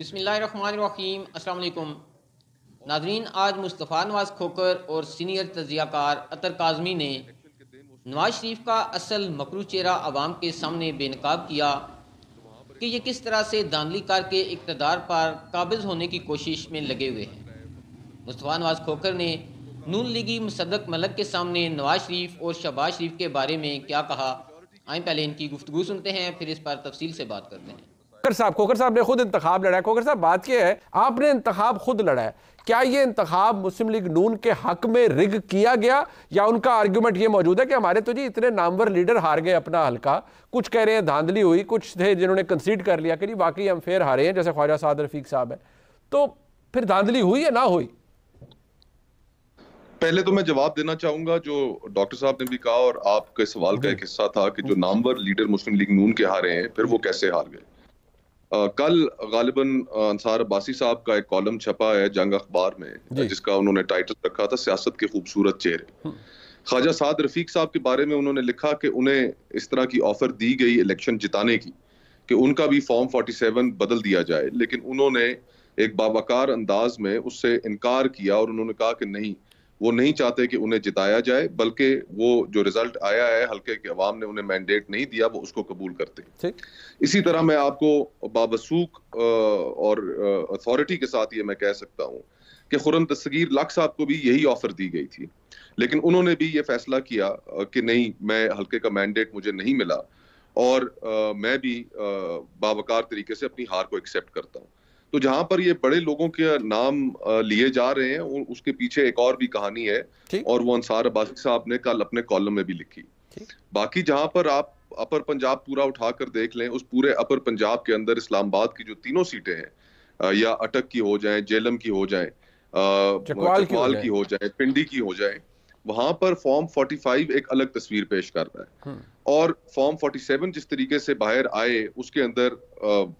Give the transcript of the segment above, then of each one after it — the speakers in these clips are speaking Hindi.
बसमीम अल्लाम नाजरीन आज मुस्तफ़ा नवाज़ खोकर और सीनियर तजियाकार अतर काजमी ने नवाज शरीफ का असल मकरू चेहरा आवाम के सामने बेनकाब किया कि ये किस तरह से दानली कार के इकतदार पर काबिज होने की कोशिश में लगे हुए हैं मुस्तफ़ा नवाज़ खोकर ने नून लीगी मुसदक मलक के सामने नवाज शरीफ और शहबाज शरीफ के बारे में क्या कहा आए पहले इनकी गुफ्तु सुनते हैं फिर इस पर तफसील से बात करते हैं खोकर साहब खोकर साहब ने खुद इंतखब लड़ा है खोकर साहब बात यह है आपने इंतखब खुद लड़ा है क्या ये इंतखब मुस्लिम लीग नून के हक में रिग किया गया या उनका आर्ग्यूमेंट ये मौजूद है कि हमारे तो जी इतने नामवर लीडर हार गए अपना हल्का कुछ कह रहे हैं धांधली हुई कुछ थे जिन्होंने कंसीड कर लिया कि जी वाकई हम फेयर हारे हैं जैसे ख्वाजा साद रफीक साहब है तो फिर धांधली हुई या ना हुई पहले तो मैं जवाब देना चाहूंगा जो डॉक्टर साहब ने भी कहा और आपके सवाल का एक हिस्सा था कि जो नामवर लीडर मुस्लिम लीग नून के हारे हैं फिर वो कैसे हार गए आ, कल गालिबन अंसार अब्बासी साहब का एक कॉलम छपा है जंग अखबार में जिसका उन्होंने टाइटल रखा था सियासत के खूबसूरत चेहरे हाँ। ख्वाजा साद रफीक साहब के बारे में उन्होंने लिखा कि उन्हें इस तरह की ऑफर दी गई इलेक्शन जिताने की कि उनका भी फॉर्म 47 बदल दिया जाए लेकिन उन्होंने एक बाबाकार अंदाज में उससे इनकार किया और उन्होंने कहा कि नहीं वो नहीं चाहते कि उन्हें जिताया जाए बल्कि वो जो रिजल्ट आया है हल्के के अवाम ने उन्हें मैंडेट नहीं दिया वो उसको कबूल करते इसी तरह मैं आपको बाबसूक और अथॉरिटी के साथ ये मैं कह सकता हूँ कि खुरम तस्गीर लक साहब को भी यही ऑफर दी गई थी लेकिन उन्होंने भी ये फैसला किया कि नहीं मैं हल्के का मैंडेट मुझे नहीं मिला और आ, मैं भी बावकार तरीके से अपनी हार को एक्सेप्ट करता हूँ तो जहां पर ये बड़े लोगों के नाम लिए जा रहे हैं उसके पीछे एक और भी कहानी है और वो अंसार अब्बासी साहब ने कल अपने कॉलम में भी लिखी बाकी जहां पर आप अपर पंजाब पूरा उठाकर देख लें उस पूरे अपर पंजाब के अंदर इस्लामाबाद की जो तीनों सीटें हैं या अटक की हो जाए जेलम की हो जाए चकवाल की हो जाए, जाए पिंडी की हो जाए वहां पर फॉर्म 45 एक अलग तस्वीर पेश कर रहा है हम्म। और फॉर्म 47 जिस तरीके से बाहर आए उसके अंदर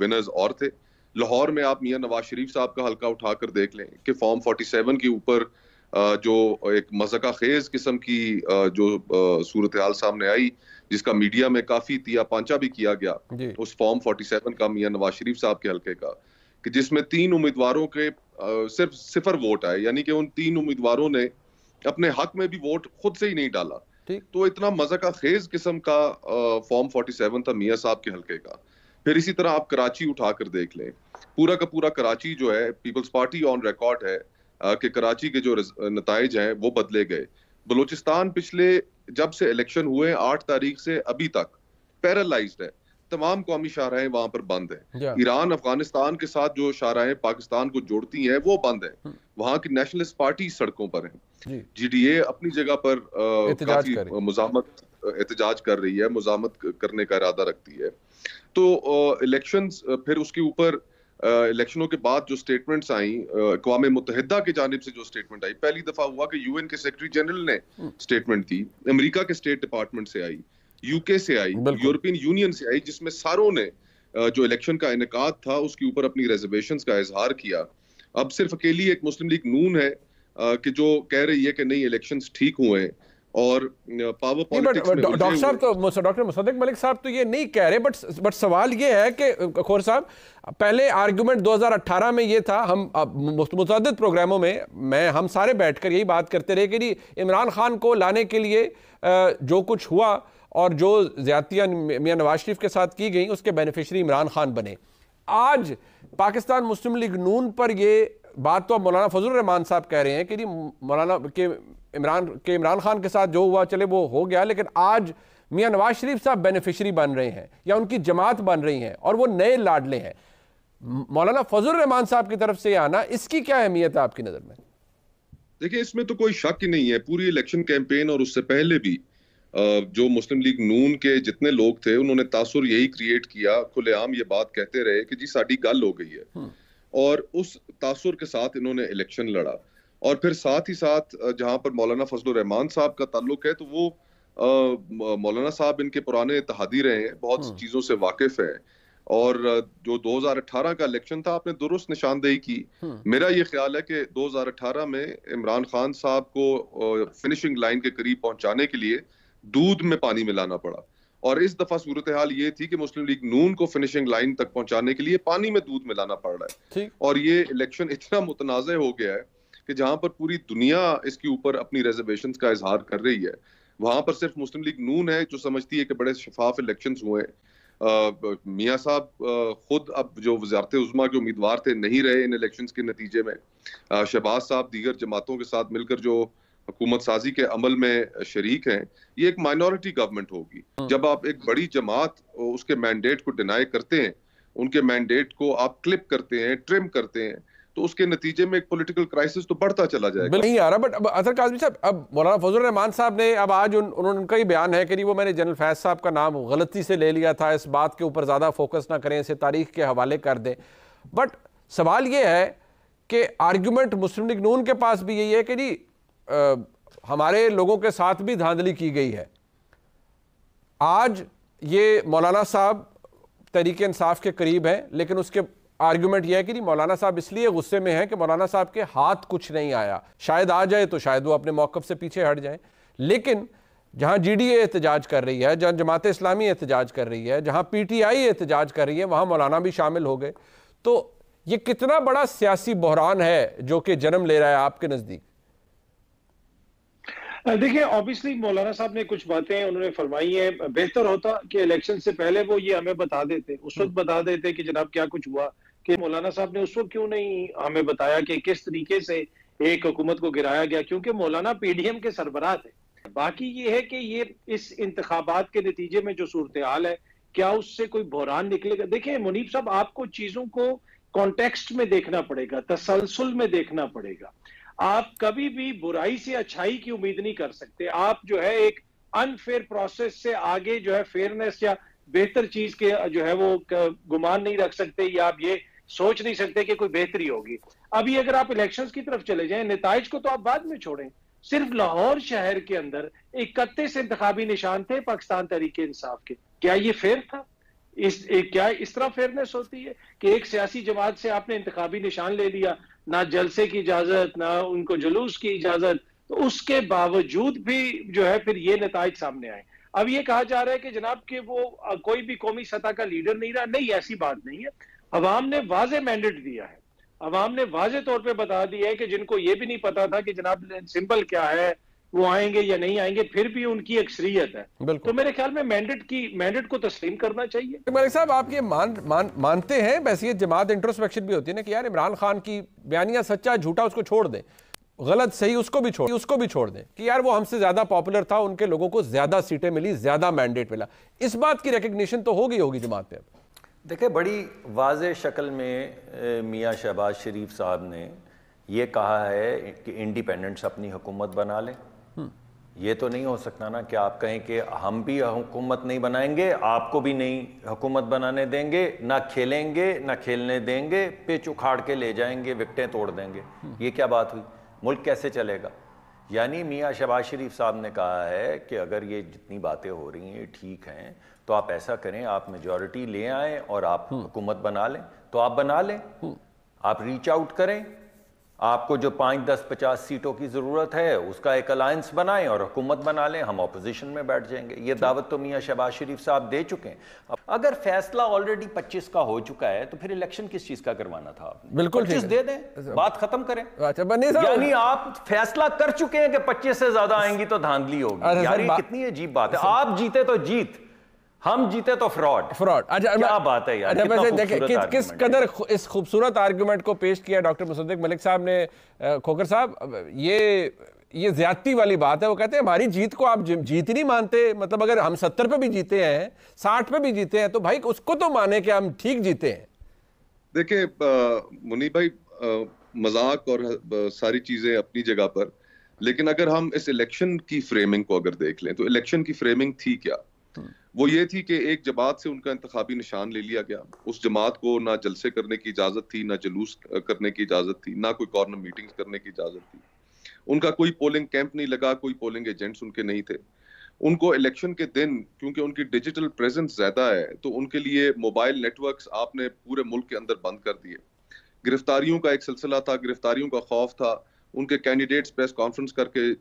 विनर्स और थे लाहौर में आप मियाँ नवाज शरीफ साहब का हल्का उठा कर देख लें कि फॉर्म 47 के ऊपर जो एक मजका खेज किस्म की जो सूरत हाल सामने आई जिसका मीडिया में काफी तिया पांचा भी किया गया उस फॉर्म 47 का मियाँ नवाज शरीफ साहब के हल्के का कि जिसमें तीन उम्मीदवारों के सिर्फ सिफर वोट आए यानी कि उन तीन उम्मीदवारों ने अपने हक में भी वोट खुद से ही नहीं डाला तो इतना मजा का खेज किस्म का फॉर्म सेवन था मियाँ साहब के हल्के का फिर इसी तरह आप कराची उठा कर देख लें पूरा का पूरा कराची जो है पीपल्स पार्टी ऑन रिकॉर्ड है कि कराची के जो नतज हैं वो बदले गए बलूचिस्तान पिछले जब से इलेक्शन हुए आठ तारीख से अभी तक पैरालाइज है तमाम कौमी शाहराहें वहां पर बंद हैं ईरान अफगानिस्तान के साथ जो शाहराहें पाकिस्तान को जोड़ती हैं वो बंद है hmm. वहां की नेशनलिस्ट पार्टी सड़कों पर है जीडीए अपनी जगह पर काफी मुजामत एहतजाज कर रही है मुजामत करने का इरादा रखती है तो इलेक्शंस फिर उसके ऊपर इलेक्शनों के बाद जो स्टेटमेंट्स आई अकवा मुतहदा की जानब से जो स्टेटमेंट आई पहली दफ़ा हुआ कि यूएन के सेक्रेटरी जनरल ने स्टेटमेंट हम्म। दी अमेरिका के स्टेट डिपार्टमेंट से आई यूके से आई यूरोपियन यूनियन से आई जिसमें सारों ने जो इलेक्शन का इनका था उसके ऊपर अपनी रिजर्वेशन का इजहार किया अब सिर्फ अकेली एक मुस्लिम लीग नून है कि जो कह रही है कि नहीं इलेक्शन ठीक हुए हैं और पावर पॉलिटिक्स में डॉक्टर साहब तो डॉक्टर मुसद्दक मलिक साहब तो ये नहीं कह रहे बट बट सवाल ये है कि खोर साहब पहले आर्गुमेंट 2018 में ये था हम मुतद प्रोग्रामों में मैं हम सारे बैठकर यही बात करते रहे कि इमरान खान को लाने के लिए जो कुछ हुआ और जो ज्यादतियाँ मियाँ नवाज शरीफ के साथ की गई उसके बेनिफिशरी इमरान खान बने आज पाकिस्तान मुस्लिम लीग नून पर यह बात तो अब मौलाना फजल रहमान साहब कह रहे हैं कि जी मौलाना के इमरान के इमरान खान के साथ जो हुआ चले वो हो गया लेकिन आज मियाँ नवाज शरीफ साहब बेनिफिशरी बन रहे हैं या उनकी जमात बन रही हैं और वो नए लाडले हैं मौलाना फजल रहमान साहब की तरफ से आना इसकी क्या अहमियत है आपकी नज़र में देखिए इसमें तो कोई शक ही नहीं है पूरी इलेक्शन कैंपेन और उससे पहले भी जो मुस्लिम लीग नून के जितने लोग थे उन्होंने तासुर यही क्रिएट किया खुलेआम ये बात कहते रहे कि जी साड़ी गल हो गई है हम्म। और उस तासुर के साथ इन्होंने इलेक्शन लड़ा और फिर साथ ही साथ जहाँ पर मौलाना फजल रहमान साहब का ताल्लुक है तो वो मौलाना साहब इनके पुराने इतिहादी रहे हैं बहुत सी हाँ। चीज़ों से वाकिफ हैं और जो 2018 का इलेक्शन था आपने दुरुस्त निशानदेही की हाँ। मेरा ये ख्याल है कि 2018 में इमरान खान साहब को फिनिशिंग लाइन के करीब पहुंचाने के लिए दूध में पानी मिलाना पड़ा और इस दफा सूरत हाल ये थी कि मुस्लिम लीग नून को फिनिशिंग लाइन तक पहुंचाने के लिए पानी में दूध मिलाना पड़ रहा है और ये इलेक्शन इतना मुतनाज़ हो गया है कि जहां पर पूरी दुनिया इसके ऊपर अपनी रिजर्वेशन का इजहार कर रही है वहां पर सिर्फ मुस्लिम लीग नून है जो समझती है कि बड़े शफाफ इलेक्शन हुए मियाँ साहब खुद अब जो वजारत उजमा के उम्मीदवार थे नहीं रहे इन इलेक्शन के नतीजे में शहबाज साहब दीगर जमातों के साथ मिलकर जो हुकूमत साजी के अमल में शरीक हैं ये एक माइनॉरिटी गवर्नमेंट होगी हाँ। जब आप एक बड़ी जमात उसके मैंडेट को डिनाई करते हैं उनके मैंडेट को आप क्लिप करते हैं ट्रिम करते हैं तो उसके नतीजे में एक पॉलिटिकल क्राइसिस तो बढ़ता चला जाएगा नहीं आ रहा बट अब अजहर काजमी साहब अब मौलाना फजल रहमान साहब ने अब आज उन, उन, उनका ही बयान है कि वो मैंने जनरल फैज साहब का नाम गलती से ले लिया था इस बात के ऊपर ज़्यादा फोकस ना करें इसे तारीख के हवाले कर दें बट सवाल ये है कि आर्ग्यूमेंट मुस्लिम लीग नून के पास भी यही है कि जी आ, हमारे लोगों के साथ भी धांधली की गई है आज ये मौलाना साहब तरीके इंसाफ के करीब हैं लेकिन उसके आर्ग्यूमेंट यह है कि नहीं मौलाना साहब इसलिए गुस्से में हैं कि मौलाना साहब के हाथ कुछ नहीं आया शायद आ जाए तो शायद वो अपने मौकफ से पीछे हट जाएं लेकिन जहां जी डी एहतजाज कर रही है जहां जमात इस्लामी एहतजाज कर रही है जहां पी टी आई एहतजाज कर रही है वहां मौलाना भी शामिल हो गए तो ये कितना बड़ा सियासी बहरान है जो कि जन्म ले रहा है आपके नज़दीक देखिए ऑब्वियसली मौलाना साहब ने कुछ बातें उन्होंने फरमाई हैं बेहतर होता कि इलेक्शन से पहले वो ये हमें बता देते उस वक्त हम्म। बता देते कि जनाब क्या कुछ हुआ कि मौलाना साहब ने उस वक्त क्यों नहीं हमें बताया कि किस तरीके से एक हुकूमत को गिराया गया क्योंकि मौलाना पीडीएम के सरबराह थे बाकी ये है कि ये इस इंतबात के नतीजे में जो सूरत हाल है क्या उससे कोई बहरान निकलेगा देखिए मुनीब साहब आपको चीजों को कॉन्टेक्स्ट में देखना पड़ेगा तसलसल में देखना पड़ेगा आप कभी भी बुराई से अच्छाई की उम्मीद नहीं कर सकते आप जो है एक अनफेयर प्रोसेस से आगे जो है फेयरनेस या बेहतर चीज के जो है वो गुमान नहीं रख सकते या आप ये सोच नहीं सकते कि कोई बेहतरी होगी अभी अगर आप इलेक्शंस की तरफ चले जाएं नतज को तो आप बाद में छोड़ें सिर्फ लाहौर शहर के अंदर इकतीस इंतबी निशान थे पाकिस्तान तरीके इंसाफ के क्या ये फेयर था इस क्या इस तरह फेयरनेस होती है कि एक सियासी जमात से आपने इंतबी निशान ले लिया ना जलसे की इजाजत ना उनको जुलूस की इजाजत तो उसके बावजूद भी जो है फिर ये नतज सामने आए अब ये कहा जा रहा है कि जनाब कि वो कोई भी कौमी सतह का लीडर नहीं रहा नहीं ऐसी बात नहीं है अवाम ने वाज मैंडेट दिया है अवाम ने वाज तौर पर बता दिया है कि जिनको ये भी नहीं पता था कि जनाब सिंपल क्या है वो आएंगे या नहीं आएंगे फिर भी उनकी एक श्रीयत है तो मेरे ख्याल में मैंडेट की मैंडेट को तस्लीम करना चाहिए तो मलिक साहब आप ये मान, मान मानते हैं वैसे ये जमात इंट्रोस्पेक्शन भी होती है ना कि यार इमरान खान की बयानिया सच्चा झूठा उसको छोड़ दें गलत सही उसको भी छोड़ उसको भी छोड़ दें कि यार वो हमसे ज़्यादा पॉपुलर था उनके लोगों को ज़्यादा सीटें मिली ज़्यादा मैंडेट मिला इस बात की रिकग्निशन तो होगी होगी जमात में देखिए बड़ी वाज शक्ल में मियाँ शहबाज शरीफ साहब ने ये कहा है कि इंडिपेंडेंट्स अपनी हुकूमत बना लें ये तो नहीं हो सकता ना कि आप कहें कि हम भी हुकूमत नहीं बनाएंगे आपको भी नहीं हुकूमत बनाने देंगे ना खेलेंगे ना खेलने देंगे पिच उखाड़ के ले जाएंगे विकटें तोड़ देंगे ये क्या बात हुई मुल्क कैसे चलेगा यानी मियाँ शबाज शरीफ साहब ने कहा है कि अगर ये जितनी बातें हो रही हैं ठीक हैं तो आप ऐसा करें आप मेजोरिटी ले आएँ और आप हम्म। हुकूमत बना लें तो आप बना लें हम्म। आप रीच आउट करें आपको जो पांच दस पचास सीटों की ज़रूरत है उसका एक अलायंस बनाएं और हुकूमत बना लें हम अपोजिशन में बैठ जाएंगे ये दावत तो मियाँ शहबाज शरीफ साहब दे चुके हैं अब अगर फैसला ऑलरेडी पच्चीस का हो चुका है तो फिर इलेक्शन किस चीज़ का करवाना था बिल्कुल चीज दे दें बात खत्म करें अच्छा यानी आप फैसला कर चुके हैं कि पच्चीस से ज़्यादा आएंगी तो धांधली होगी कितनी अजीब बात है आप जीते तो जीत हम जीते तो फ्रॉड फ्रॉड अच्छा क्या अच्छा, बात है यार अच्छा देखें कि, किस कदर इस खूबसूरत आर्गुमेंट को पेश किया डॉक्टर मुसद्दिक मलिक साहब ने खोकर साहब ये ये ज्यादती वाली बात है वो कहते हैं हमारी जीत को आप जीत नहीं मानते मतलब अगर हम सत्तर पे भी जीते हैं साठ पे भी जीते हैं तो भाई उसको तो माने कि हम ठीक जीते हैं देखिए मुनी भाई मजाक और सारी चीजें अपनी जगह पर लेकिन अगर हम इस इलेक्शन की फ्रेमिंग को अगर देख लें तो इलेक्शन की फ्रेमिंग थी क्या वो ये थी कि एक जमात से उनका इंतबी निशान ले लिया गया उस जमात को ना जलसे करने की इजाज़त थी ना जलूस करने की इजाज़त थी ना कोई कॉर्नर मीटिंग करने की इजाज़त थी उनका कोई पोलिंग कैंप नहीं लगा कोई पोलिंग एजेंट्स उनके नहीं थे उनको इलेक्शन के दिन क्योंकि उनकी डिजिटल प्रेजेंस ज़्यादा है तो उनके लिए मोबाइल नेटवर्क्स आपने पूरे मुल्क के अंदर बंद कर दिए गिरफ्तारियों का एक सिलसिला था गिरफ्तारियों का खौफ था उनके कैंडिडेट्स प्रेस कॉन्फ्रेंस करके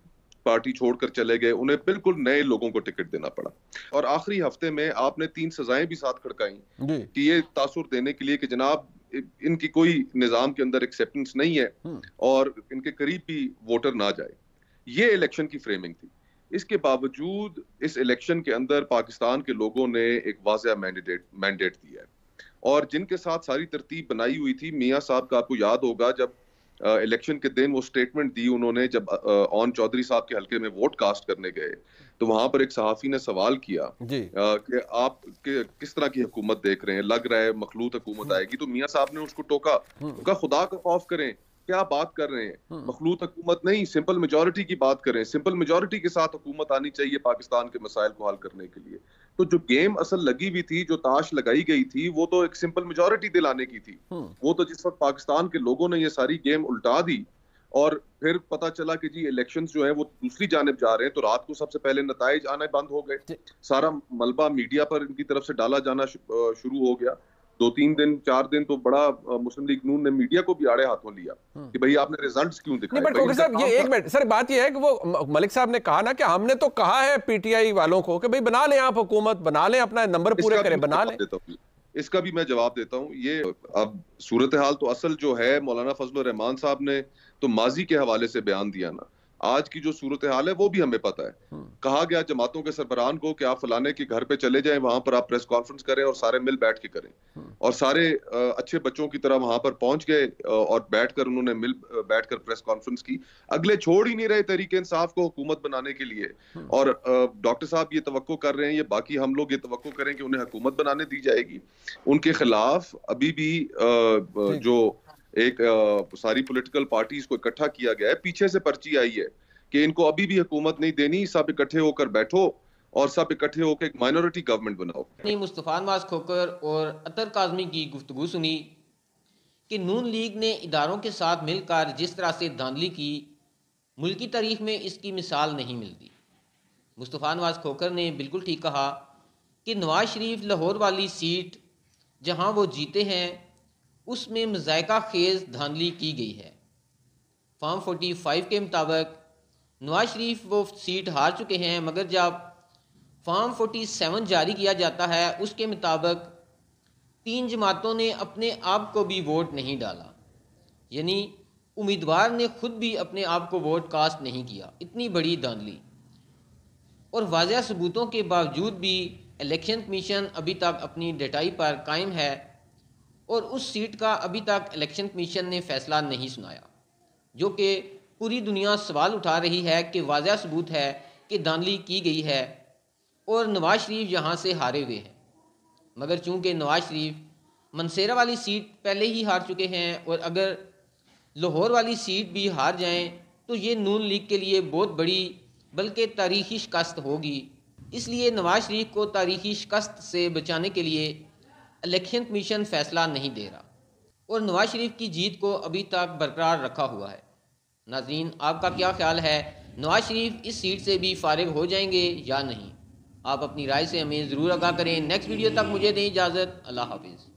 पार्टी छोड़कर चले गए उन्हें बिल्कुल नए लोगों को टिकट देना पड़ा और आखिरी हफ्ते में आपने तीन सजाएं भी साथ खड़काई कि ये तासुर देने के लिए कि जनाब इनकी कोई निज़ाम के अंदर एक्सेप्टेंस नहीं है हम्म। और इनके करीब भी वोटर ना जाए ये इलेक्शन की फ्रेमिंग थी इसके बावजूद इस इलेक्शन के अंदर पाकिस्तान के लोगों ने एक वाजिया मैंडेट मैंडेट दिया है और जिनके साथ सारी तरतीब बनाई हुई थी मियाँ साहब का आपको याद होगा जब इलेक्शन के दिन वो स्टेटमेंट दी उन्होंने जब ऑन चौधरी साहब के हलके में वोट कास्ट करने गए तो वहां पर एक सहाफी ने सवाल किया कि आप के किस तरह की हुकूमत देख रहे हैं लग रहा है मखलूत हुकूमत हम्म। आएगी तो मियाँ साहब ने उसको टोका उनका हम्म। खुदा का खौफ करें क्या बात कर रहे हैं हम्म। मखलूत हुकूमत नहीं सिंपल मेजोरिटी की बात करें सिंपल मेजोरिटी के साथ हुकूमत आनी चाहिए पाकिस्तान के मसाइल को हल करने के लिए तो जो गेम असल लगी हुई थी जो ताश लगाई गई थी वो तो एक सिंपल मेजोरिटी दिलाने की थी हम्म। वो तो जिस वक्त पाकिस्तान के लोगों ने ये सारी गेम उल्टा दी और फिर पता चला कि जी इलेक्शंस जो है वो दूसरी जानब जा रहे हैं तो रात को सबसे पहले नतज आने बंद हो गए सारा मलबा मीडिया पर इनकी तरफ से डाला जाना शुरू हो गया दो तीन दिन चार दिन तो बड़ा मुस्लिम लीग नून ने मीडिया को भी आड़े हाथों लिया हाँ। कि भाई आपने रिजल्ट्स क्यों दिखाए बट साहब ये एक मिनट सर बात ये है कि वो मलिक साहब ने कहा ना कि हमने तो कहा है पीटीआई वालों को कि भाई बना लें आप हुकूमत बना लें अपना नंबर पूरे करें बना लें इसका भी मैं जवाब देता हूँ ये अब सूरत हाल तो असल जो है मौलाना फजल रहमान साहब ने तो माजी के हवाले से बयान दिया ना आज की जो सूरत हाल है वो भी हमें पता है हम्म। कहा गया जमातों के सरबरान को कि आप फलाने के घर पे चले जाएं वहां पर आप प्रेस कॉन्फ्रेंस करें और सारे मिल बैठ के करें हम्म। और सारे अच्छे बच्चों की तरह वहां पर पहुंच गए और बैठकर उन्होंने मिल बैठकर प्रेस कॉन्फ्रेंस की अगले छोड़ ही नहीं रहे तरीके इंसाफ को हुकूमत बनाने के लिए हम्म। और डॉक्टर साहब ये तो कर रहे हैं ये बाकी हम लोग ये तो करें कि उन्हें हुकूमत बनाने दी जाएगी उनके खिलाफ अभी भी जो एक आ, सारी पॉलिटिकल पार्टीज को इकट्ठा किया गया है पीछे से पर्ची आई है कि इनको अभी भी हुकूमत नहीं देनी सब इकट्ठे होकर बैठो और सब इकट्ठे होकर एक माइनॉरिटी गवर्नमेंट बनाओ नहीं मुस्तफ़ा नवाज खोकर और अतर काजमी की गुफ्तु सुनी कि नून लीग ने इदारों के साथ मिलकर जिस तरह से धांधली की मुल्की तारीख में इसकी मिसाल नहीं मिलती मुस्तफ़ा नवाज खोकर ने बिल्कुल ठीक कहा कि नवाज शरीफ लाहौर वाली सीट जहां वो जीते हैं उसमें मजायका खेज धांधली की गई है फोर्टी 45 के मुताबिक नवाज शरीफ वो सीट हार चुके हैं मगर जब फार्म 47 जारी किया जाता है उसके मुताबिक तीन जमातों ने अपने आप को भी वोट नहीं डाला यानी उम्मीदवार ने खुद भी अपने आप को वोट कास्ट नहीं किया इतनी बड़ी धांधली और वाजह सबूतों के बावजूद भी इलेक्शन कमीशन अभी तक अपनी डटाई पर कायम है और उस सीट का अभी तक इलेक्शन कमीशन ने फैसला नहीं सुनाया जो कि पूरी दुनिया सवाल उठा रही है कि वाजह सबूत है कि धांधली की गई है और नवाज शरीफ यहाँ से हारे हुए हैं मगर चूंकि नवाज शरीफ मनसेरा वाली सीट पहले ही हार चुके हैं और अगर लाहौर वाली सीट भी हार जाएं तो ये नून लीग के लिए बहुत बड़ी बल्कि तारीखी शिकस्त होगी इसलिए नवाज शरीफ को तारीखी शिकस्त से बचाने के लिए इलेक्शन कमीशन फैसला नहीं दे रहा और नवाज शरीफ की जीत को अभी तक बरकरार रखा हुआ है नाजीन आपका क्या ख्याल है नवाज शरीफ इस सीट से भी फारिग हो जाएंगे या नहीं आप अपनी राय से हमें ज़रूर आगा करें नेक्स्ट वीडियो तक मुझे दें इजाज़त अल्लाह हाफिज़